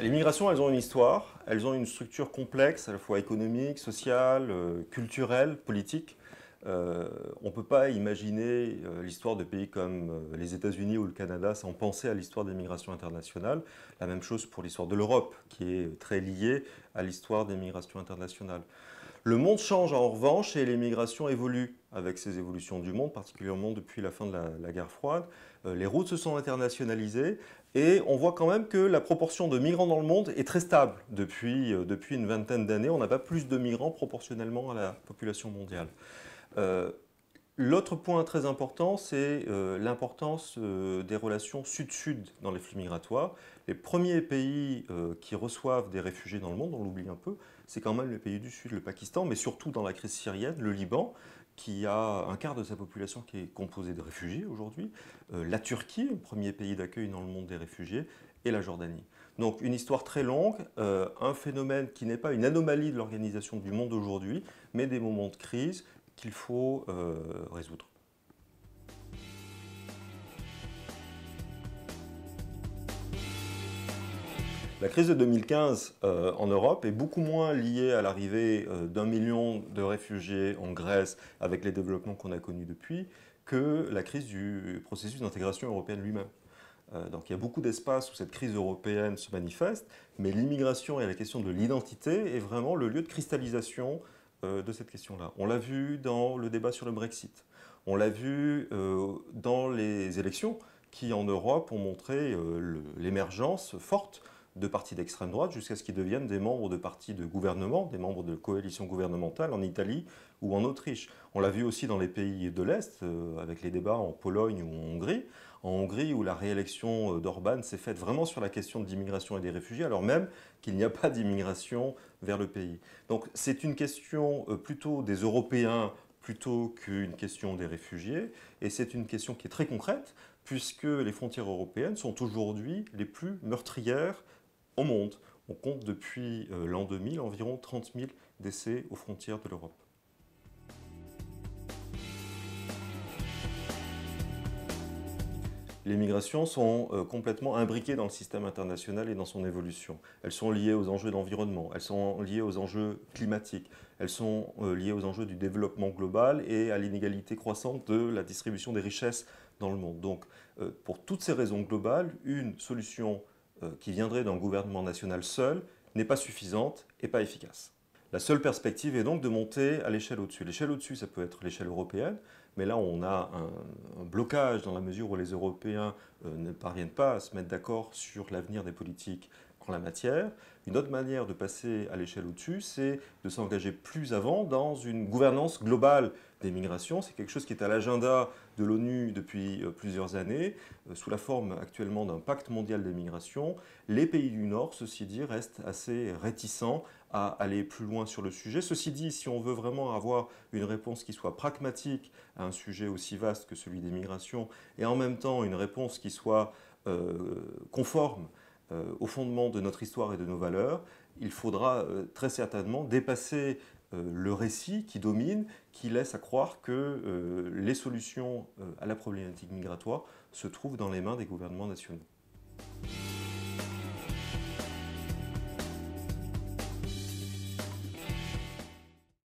Les migrations, elles ont une histoire, elles ont une structure complexe, à la fois économique, sociale, euh, culturelle, politique. Euh, on ne peut pas imaginer euh, l'histoire de pays comme les États-Unis ou le Canada sans penser à l'histoire des migrations internationales. La même chose pour l'histoire de l'Europe, qui est très liée à l'histoire des migrations internationales. Le monde change en revanche et les migrations évoluent avec ces évolutions du monde, particulièrement depuis la fin de la, guerre froide. Euh, les routes se sont internationalisées et on voit quand même que la proportion de migrants dans le monde est très stable depuis, euh, depuis une vingtaine d'années. On n'a pas plus de migrants proportionnellement à la population mondiale. Euh, L'autre point très important, c'est euh, l'importance euh, des relations sud-sud dans les flux migratoires. Les premiers pays euh, qui reçoivent des réfugiés dans le monde, on l'oublie un peu, c'est quand même les pays du sud, le Pakistan, mais surtout dans la crise syrienne, le Liban, qui a un quart de sa population qui est composée de réfugiés aujourd'hui, la Turquie, premier pays d'accueil dans le monde des réfugiés, et la Jordanie. Donc une histoire très longue, un phénomène qui n'est pas une anomalie de l'organisation du monde aujourd'hui, mais des moments de crise qu'il faut euh, résoudre. La crise de 2015 euh, en Europe est beaucoup moins liée à l'arrivée euh, d'un million de réfugiés en Grèce avec les développements qu'on a connus depuis que la crise du processus d'intégration européenne lui-même. donc il y a beaucoup d'espace où cette crise européenne se manifeste, mais l'immigration et la question de l'identité est vraiment le lieu de cristallisation euh, de cette question-là. On l'a vu dans le débat sur le Brexit. On l'a vu euh, dans les élections qui, en Europe, ont montré euh, l'émergence forte de partis d'extrême droite jusqu'à ce qu'ils deviennent des membres de partis de gouvernement, des membres de coalitions gouvernementales en Italie ou en Autriche. On l'a vu aussi dans les pays de l'Est, avec les débats en Pologne ou en Hongrie, en Hongrie, où la réélection euh, d'Orban s'est faite vraiment sur la question de l'immigration et des réfugiés, alors même qu'il n'y a pas d'immigration vers le pays. Donc c'est une question euh, plutôt des Européens plutôt qu'une question des réfugiés, et c'est une question qui est très concrète, puisque les frontières européennes sont aujourd'hui les plus meurtrières au monde. On compte depuis euh, l'an 2000 environ 30 000 décès aux frontières de l'Europe. les migrations sont euh, complètement imbriquées dans le système international et dans son évolution. Elles sont liées aux enjeux d'environnement, elles sont liées aux enjeux climatiques, elles sont euh, liées aux enjeux du développement global et à l'inégalité croissante de la distribution des richesses dans le monde. Donc, euh, pour toutes ces raisons globales, une solution qui viendrait d'un gouvernement national seul n'est pas suffisante et pas efficace. La seule perspective est donc de monter à l'échelle au-dessus. L'échelle au-dessus, ça peut être l'échelle européenne, mais là, on a un, blocage dans la mesure où les Européens euh, ne parviennent pas à se mettre d'accord sur l'avenir des politiques la matière. Une autre manière de passer à l'échelle au-dessus, c'est de s'engager plus avant dans une gouvernance globale des migrations. C'est quelque chose qui est à l'agenda de l'ONU depuis euh, plusieurs années, euh, sous la forme actuellement d'un pacte mondial des migrations. Les pays du Nord, ceci dit, restent assez réticents à aller plus loin sur le sujet. Ceci dit, si on veut vraiment avoir une réponse qui soit pragmatique à un sujet aussi vaste que celui des migrations, et en même temps une réponse qui soit euh, conforme euh, au fondement de notre histoire et de nos valeurs, il faudra euh, très certainement dépasser euh, le récit qui domine, qui laisse à croire que les solutions à la problématique migratoire se trouvent dans les mains des gouvernements nationaux.